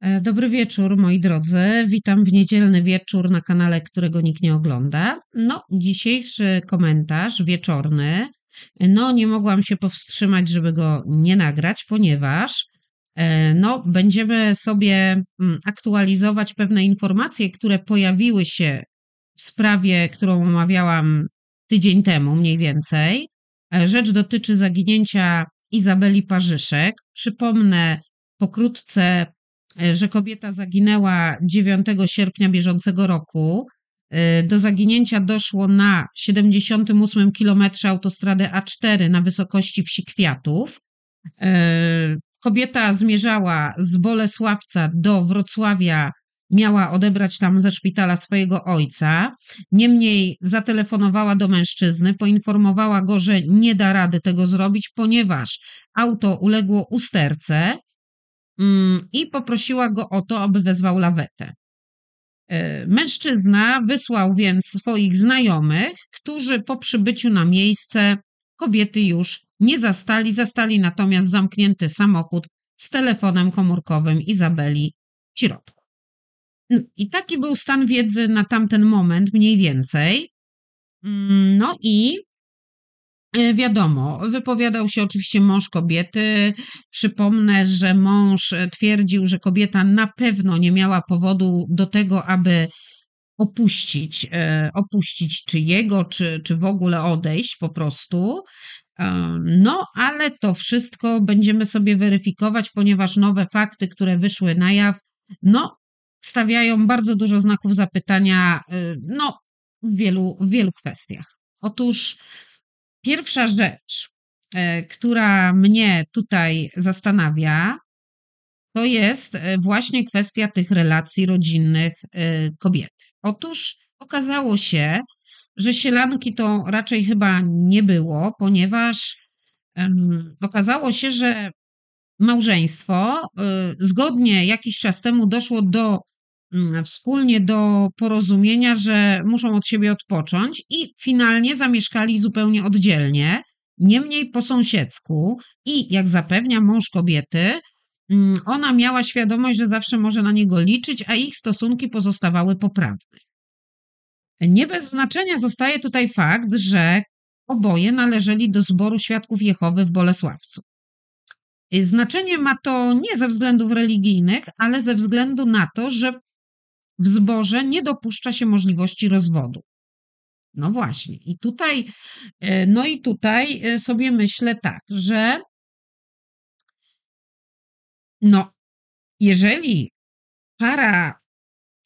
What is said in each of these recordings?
E, dobry wieczór, moi drodzy. Witam w niedzielny wieczór na kanale, którego nikt nie ogląda. No, dzisiejszy komentarz wieczorny. No, nie mogłam się powstrzymać, żeby go nie nagrać, ponieważ e, no, będziemy sobie mm, aktualizować pewne informacje, które pojawiły się w sprawie, którą omawiałam tydzień temu mniej więcej. E, rzecz dotyczy zaginięcia Izabeli Parzyszek. Przypomnę, pokrótce E, że kobieta zaginęła 9 sierpnia bieżącego roku. E, do zaginięcia doszło na 78 kilometrze autostrady A4 na wysokości wsi Kwiatów. E, kobieta zmierzała z Bolesławca do Wrocławia, miała odebrać tam ze szpitala swojego ojca. Niemniej zatelefonowała do mężczyzny, poinformowała go, że nie da rady tego zrobić, ponieważ auto uległo usterce. Mm, i poprosiła go o to, aby wezwał lawetę. E, mężczyzna wysłał więc swoich znajomych, którzy po przybyciu na miejsce kobiety już nie zastali, zastali natomiast zamknięty samochód z telefonem komórkowym Izabeli w środku. I taki był stan wiedzy na tamten moment, mniej więcej. Mm, no i E, wiadomo, wypowiadał się oczywiście mąż kobiety. Przypomnę, że mąż e, twierdził, że kobieta na pewno nie miała powodu do tego, aby opuścić, e, opuścić czy jego, czy, czy w ogóle odejść po prostu. No, ale to wszystko będziemy sobie weryfikować, ponieważ nowe fakty, które wyszły na jaw, no, stawiają bardzo dużo znaków zapytania, no, w wielu, w wielu kwestiach. Otóż Pierwsza rzecz, e, która mnie tutaj zastanawia, to jest e, właśnie kwestia tych relacji rodzinnych e, kobiety. Otóż okazało się, że sielanki to raczej chyba nie było, ponieważ okazało się, że małżeństwo zgodnie jakiś czas temu doszło do Mm, wspólnie do porozumienia, że muszą od siebie odpocząć i finalnie zamieszkali zupełnie oddzielnie, niemniej po sąsiedzku i jak zapewnia mąż kobiety, mm, ona miała świadomość, że zawsze może na niego liczyć, a ich stosunki pozostawały poprawne. Nie bez znaczenia zostaje tutaj fakt, że oboje należeli do zboru świadków Jehowy w Bolesławcu. Znaczenie ma to nie ze względów religijnych, ale ze względu na to, że w zborze nie dopuszcza się możliwości rozwodu. No właśnie, i tutaj, e, no i tutaj e, sobie myślę tak, że no, jeżeli para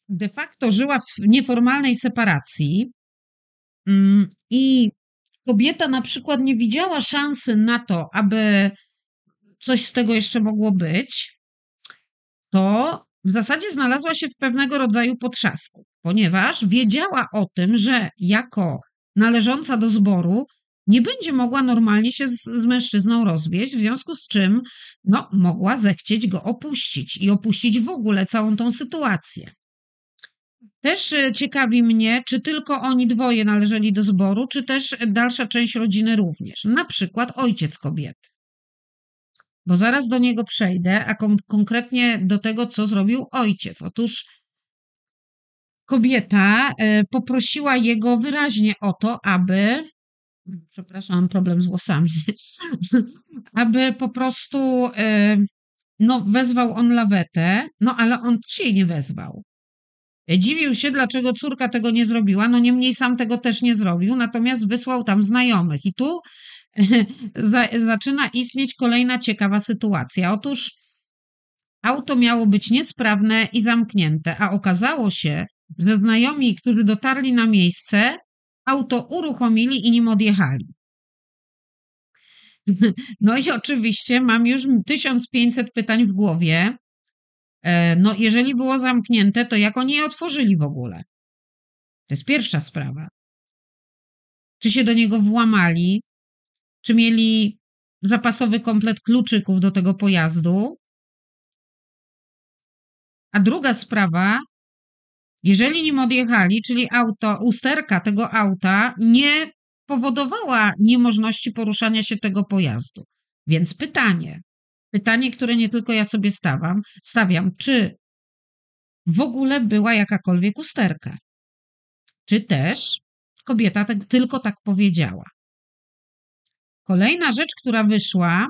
de facto żyła w nieformalnej separacji mm, i kobieta na przykład nie widziała szansy na to, aby coś z tego jeszcze mogło być, to w zasadzie znalazła się w pewnego rodzaju potrzasku, ponieważ wiedziała o tym, że jako należąca do zboru nie będzie mogła normalnie się z, z, mężczyzną rozwieść, w związku z czym no, mogła zechcieć go opuścić i opuścić w ogóle całą tą sytuację. Też e, ciekawi mnie, czy tylko oni dwoje należeli do zboru, czy też dalsza część rodziny również, na przykład ojciec kobiety bo zaraz do niego przejdę, a kon konkretnie do tego, co zrobił ojciec. Otóż kobieta e, poprosiła jego wyraźnie o to, aby. Przepraszam, mam problem z włosami. aby po prostu. E, no, wezwał on lawetę, no ale on też nie wezwał. Dziwił się, dlaczego córka tego nie zrobiła, no niemniej sam tego też nie zrobił, natomiast wysłał tam znajomych. I tu zaczyna istnieć kolejna ciekawa sytuacja. Otóż auto miało być niesprawne i zamknięte, a okazało się, że znajomi, którzy dotarli na miejsce, auto uruchomili i nim odjechali. No i oczywiście mam już 1500 pytań w głowie. E, no, jeżeli było zamknięte, to jak oni je otworzyli w ogóle? To jest pierwsza sprawa. Czy się do niego włamali? czy mieli zapasowy komplet kluczyków do tego pojazdu. A druga sprawa, jeżeli nim odjechali, czyli auto, usterka tego auta nie powodowała niemożności poruszania się tego pojazdu. Więc pytanie, pytanie, które nie tylko ja sobie stawiam, stawiam, czy w ogóle była jakakolwiek usterka? Czy też kobieta tak, tylko tak powiedziała? Kolejna rzecz, która wyszła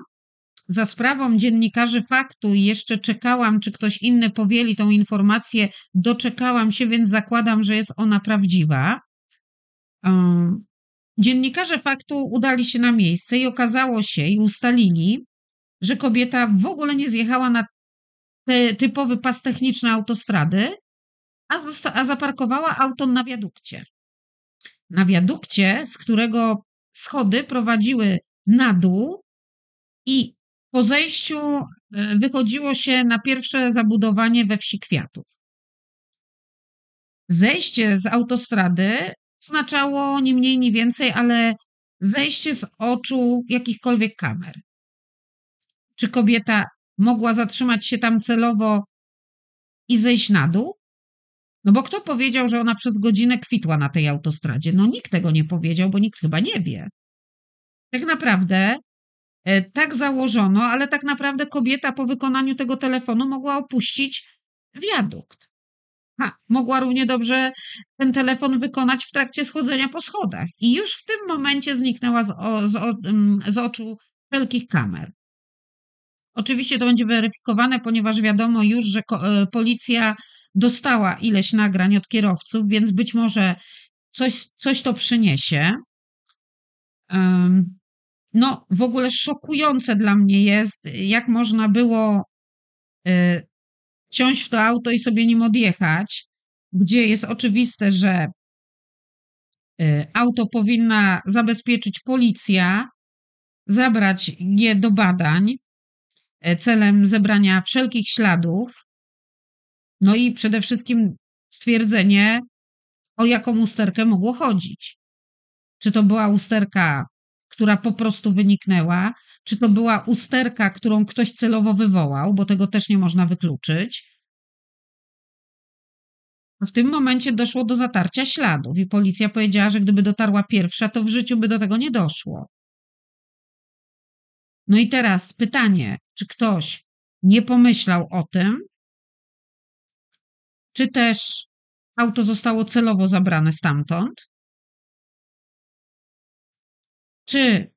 za sprawą dziennikarzy faktu i jeszcze czekałam, czy ktoś inny powieli tą informację, doczekałam się, więc zakładam, że jest ona prawdziwa. Um, dziennikarze faktu udali się na miejsce i okazało się i ustalili, że kobieta w ogóle nie zjechała na typowy pas techniczny autostrady, a, a zaparkowała auto na wiadukcie. Na wiadukcie, z którego schody prowadziły na dół i po zejściu e, wychodziło się na pierwsze zabudowanie we wsi kwiatów. Zejście z autostrady oznaczało ni mniej, ni więcej, ale zejście z oczu jakichkolwiek kamer. Czy kobieta mogła zatrzymać się tam celowo i zejść na dół? No bo kto powiedział, że ona przez godzinę kwitła na tej autostradzie? No nikt tego nie powiedział, bo nikt chyba nie wie. Tak naprawdę e, tak założono, ale tak naprawdę kobieta po wykonaniu tego telefonu mogła opuścić wiadukt. Ha, mogła równie dobrze ten telefon wykonać w trakcie schodzenia po schodach. I już w tym momencie zniknęła z, o, z, o, mm, z oczu wszelkich kamer. Oczywiście to będzie weryfikowane, ponieważ wiadomo już, że e, policja dostała ileś nagrań od kierowców, więc być może coś, coś to przyniesie. No, w ogóle szokujące dla mnie jest, jak można było ciąć e, w to auto i sobie nim odjechać, gdzie jest oczywiste, że e, auto powinna zabezpieczyć policja, zabrać je do badań. E, celem zebrania wszelkich śladów, no i przede wszystkim stwierdzenie, o jaką usterkę mogło chodzić. Czy to była usterka, która po prostu wyniknęła, czy to była usterka, którą ktoś celowo wywołał, bo tego też nie można wykluczyć. W tym momencie doszło do zatarcia śladów i policja powiedziała, że gdyby dotarła pierwsza, to w życiu by do tego nie doszło. No i teraz pytanie, czy ktoś nie pomyślał o tym, czy też auto zostało celowo zabrane stamtąd? Czy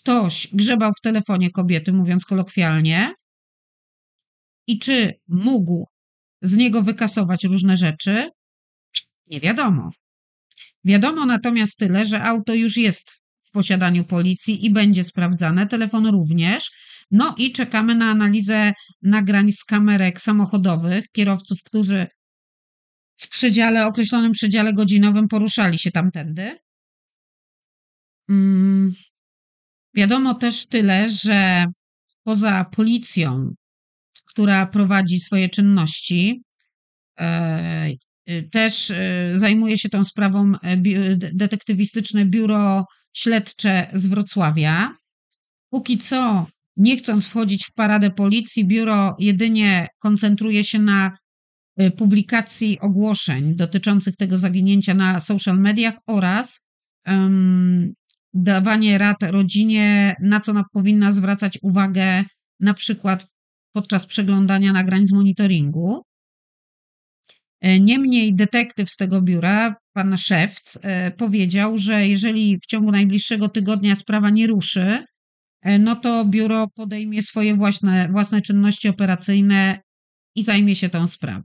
ktoś grzebał w telefonie kobiety, mówiąc kolokwialnie? I czy mógł z niego wykasować różne rzeczy? Nie wiadomo. Wiadomo natomiast tyle, że auto już jest posiadaniu policji i będzie sprawdzane, telefon również. No i czekamy na analizę nagrań z kamerek samochodowych kierowców, którzy w przedziale, określonym przedziale godzinowym poruszali się tamtędy. Hmm. Wiadomo też tyle, że poza policją, która prowadzi swoje czynności, e, też e, zajmuje się tą sprawą e, detektywistyczne biuro śledcze z Wrocławia. Póki co, nie chcąc wchodzić w paradę policji, biuro jedynie koncentruje się na y, publikacji ogłoszeń dotyczących tego zaginięcia na social mediach oraz um, dawanie rad rodzinie, na co ona powinna zwracać uwagę, na przykład podczas przeglądania nagrań z monitoringu. E, niemniej detektyw z tego biura pan Szewc e, powiedział, że jeżeli w ciągu najbliższego tygodnia sprawa nie ruszy, e, no to biuro podejmie swoje własne, własne czynności operacyjne i zajmie się tą sprawą.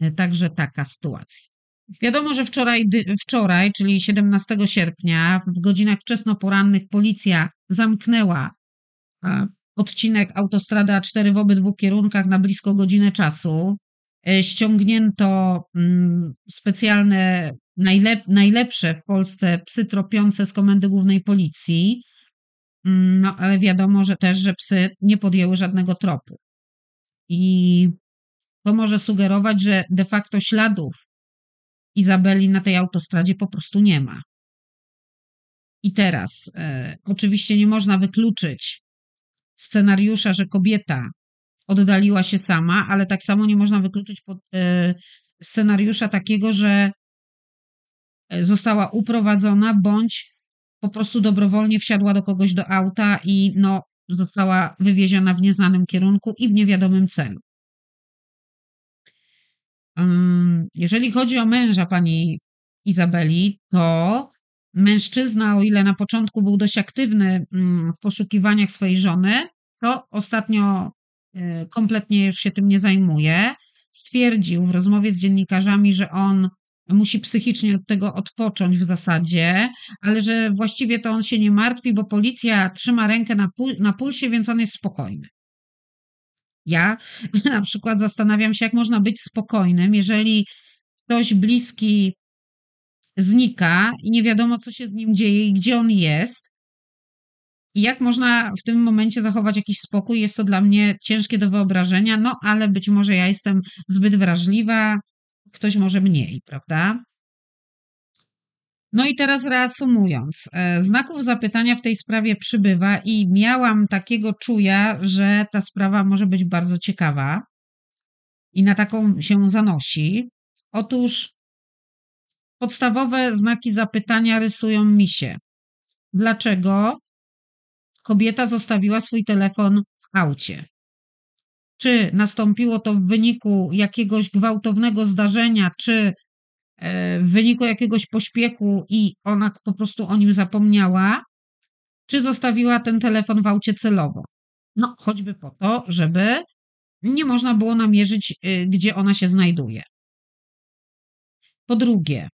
E, także taka sytuacja. Wiadomo, że wczoraj, wczoraj, czyli 17 sierpnia, w godzinach wczesnoporannych policja zamknęła odcinek autostrada A4 w obydwu kierunkach na blisko godzinę czasu. E, ściągnięto mm, specjalne, najlep, najlepsze w Polsce psy tropiące z Komendy Głównej Policji, mm, no ale wiadomo że też, że psy nie podjęły żadnego tropu. I to może sugerować, że de facto śladów Izabeli na tej autostradzie po prostu nie ma. I teraz, e, oczywiście nie można wykluczyć scenariusza, że kobieta oddaliła się sama, ale tak samo nie można wykluczyć pod, e, scenariusza takiego, że e, została uprowadzona bądź po prostu dobrowolnie wsiadła do kogoś do auta i no, została wywieziona w nieznanym kierunku i w niewiadomym celu. Mm, jeżeli chodzi o męża pani Izabeli, to mężczyzna, o ile na początku był dość aktywny mm, w poszukiwaniach swojej żony, to ostatnio E, kompletnie już się tym nie zajmuje. Stwierdził w rozmowie z dziennikarzami, że on musi psychicznie od tego odpocząć w zasadzie, ale że właściwie to on się nie martwi, bo policja trzyma rękę na, pul na pulsie, więc on jest spokojny. Ja na przykład zastanawiam się, jak można być spokojnym, jeżeli ktoś bliski znika i nie wiadomo, co się z nim dzieje i gdzie on jest, jak można w tym momencie zachować jakiś spokój? Jest to dla mnie ciężkie do wyobrażenia, no ale być może ja jestem zbyt wrażliwa, ktoś może mniej, prawda? No i teraz reasumując, e, znaków zapytania w tej sprawie przybywa i miałam takiego czuja, że ta sprawa może być bardzo ciekawa i na taką się zanosi. Otóż podstawowe znaki zapytania rysują mi się. Dlaczego? kobieta zostawiła swój telefon w aucie. Czy nastąpiło to w wyniku jakiegoś gwałtownego zdarzenia, czy e, w wyniku jakiegoś pośpiechu i ona po prostu o nim zapomniała, czy zostawiła ten telefon w aucie celowo. No, choćby po to, żeby nie można było namierzyć, y, gdzie ona się znajduje. Po drugie,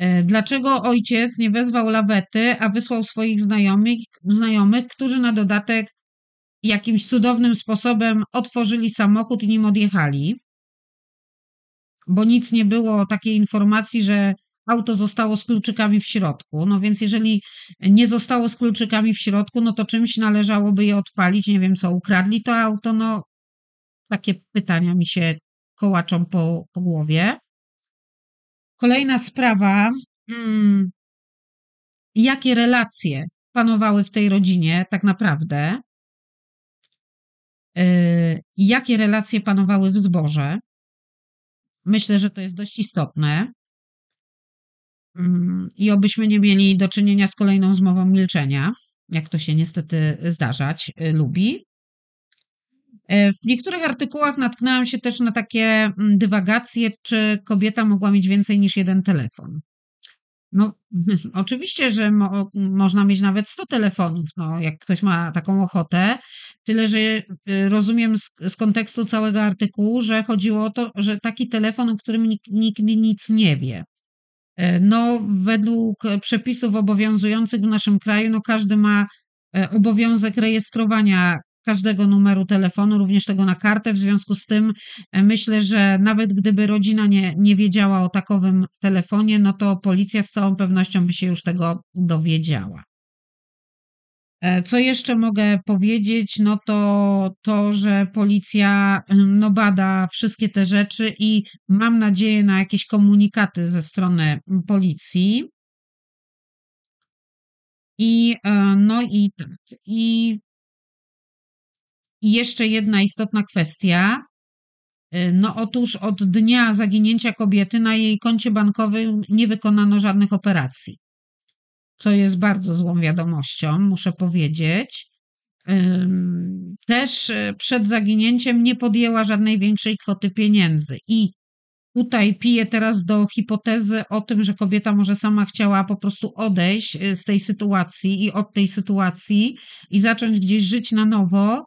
E, dlaczego ojciec nie wezwał lawety, a wysłał swoich znajomych, znajomych, którzy na dodatek jakimś cudownym sposobem otworzyli samochód i nim odjechali? Bo nic nie było takiej informacji, że auto zostało z kluczykami w środku. No więc jeżeli nie zostało z kluczykami w środku, no to czymś należałoby je odpalić. Nie wiem co, ukradli to auto. No takie pytania mi się kołaczą po, po głowie. Kolejna sprawa. Mm, jakie relacje panowały w tej rodzinie tak naprawdę? Y, jakie relacje panowały w zborze? Myślę, że to jest dość istotne. Mm, I obyśmy nie mieli do czynienia z kolejną zmową milczenia, jak to się niestety zdarzać y, lubi. E, w niektórych artykułach natknęłam się też na takie mm, dywagacje, czy kobieta mogła mieć więcej niż jeden telefon. No, oczywiście, że mo można mieć nawet 100 telefonów, no, jak ktoś ma taką ochotę. Tyle, że y, rozumiem z, z, kontekstu całego artykułu, że chodziło o to, że taki telefon, o którym nikt, nikt nic nie wie. E, no, według przepisów obowiązujących w naszym kraju, no, każdy ma e, obowiązek rejestrowania każdego numeru telefonu, również tego na kartę. W związku z tym e, myślę, że nawet gdyby rodzina nie, nie wiedziała o takowym telefonie, no to policja z całą pewnością by się już tego dowiedziała. E, co jeszcze mogę powiedzieć, no to to, że policja no, bada wszystkie te rzeczy i mam nadzieję na jakieś komunikaty ze strony policji. I e, no i tak. I i jeszcze jedna istotna kwestia. Y, no otóż od dnia zaginięcia kobiety na jej koncie bankowym nie wykonano żadnych operacji, co jest bardzo złą wiadomością, muszę powiedzieć. Też y, przed zaginięciem nie podjęła żadnej większej kwoty pieniędzy i tutaj piję teraz do hipotezy o tym, że kobieta może sama chciała po prostu odejść y, z tej sytuacji i od tej sytuacji i zacząć gdzieś żyć na nowo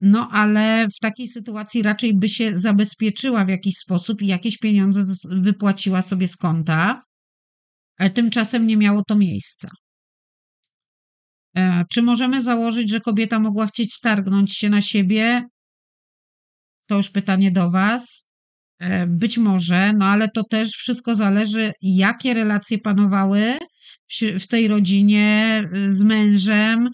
no ale w takiej sytuacji raczej by się zabezpieczyła w jakiś sposób i jakieś pieniądze wypłaciła sobie z konta. Tymczasem nie miało to miejsca. E, czy możemy założyć, że kobieta mogła chcieć targnąć się na siebie? To już pytanie do Was. E, być może, no ale to też wszystko zależy, jakie relacje panowały w tej rodzinie y, z mężem,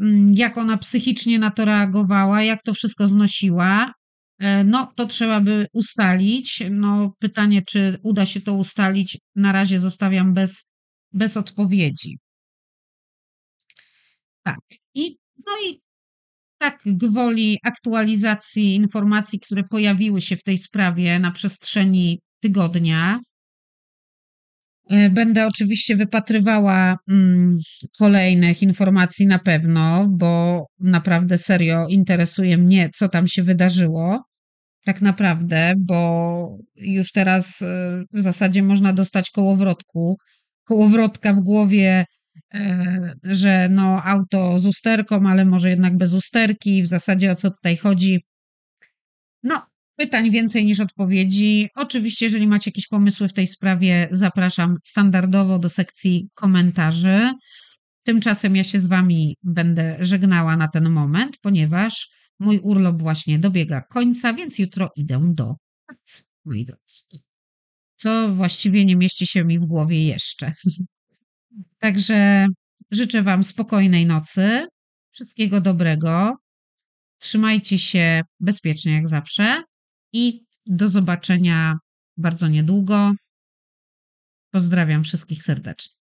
mm, jak ona psychicznie na to reagowała, jak to wszystko znosiła. E, no, to trzeba by ustalić. No, pytanie, czy uda się to ustalić, na razie zostawiam bez, bez odpowiedzi. Tak. I, no i tak gwoli aktualizacji informacji, które pojawiły się w tej sprawie na przestrzeni tygodnia. E, będę oczywiście wypatrywała mm, kolejnych informacji na pewno, bo naprawdę serio interesuje mnie, co tam się wydarzyło. Tak naprawdę, bo już teraz e, w zasadzie można dostać kołowrotku, kołowrotka w głowie E, że no auto z usterką, ale może jednak bez usterki, w zasadzie o co tutaj chodzi. No, pytań więcej niż odpowiedzi. Oczywiście, jeżeli macie jakieś pomysły w tej sprawie, zapraszam standardowo do sekcji komentarzy. Tymczasem ja się z Wami będę żegnała na ten moment, ponieważ mój urlop właśnie dobiega końca, więc jutro idę do pracy, moi drodzy. Co właściwie nie mieści się mi w głowie jeszcze. Także życzę Wam spokojnej nocy, wszystkiego dobrego. Trzymajcie się bezpiecznie jak zawsze i do zobaczenia bardzo niedługo. Pozdrawiam wszystkich serdecznie.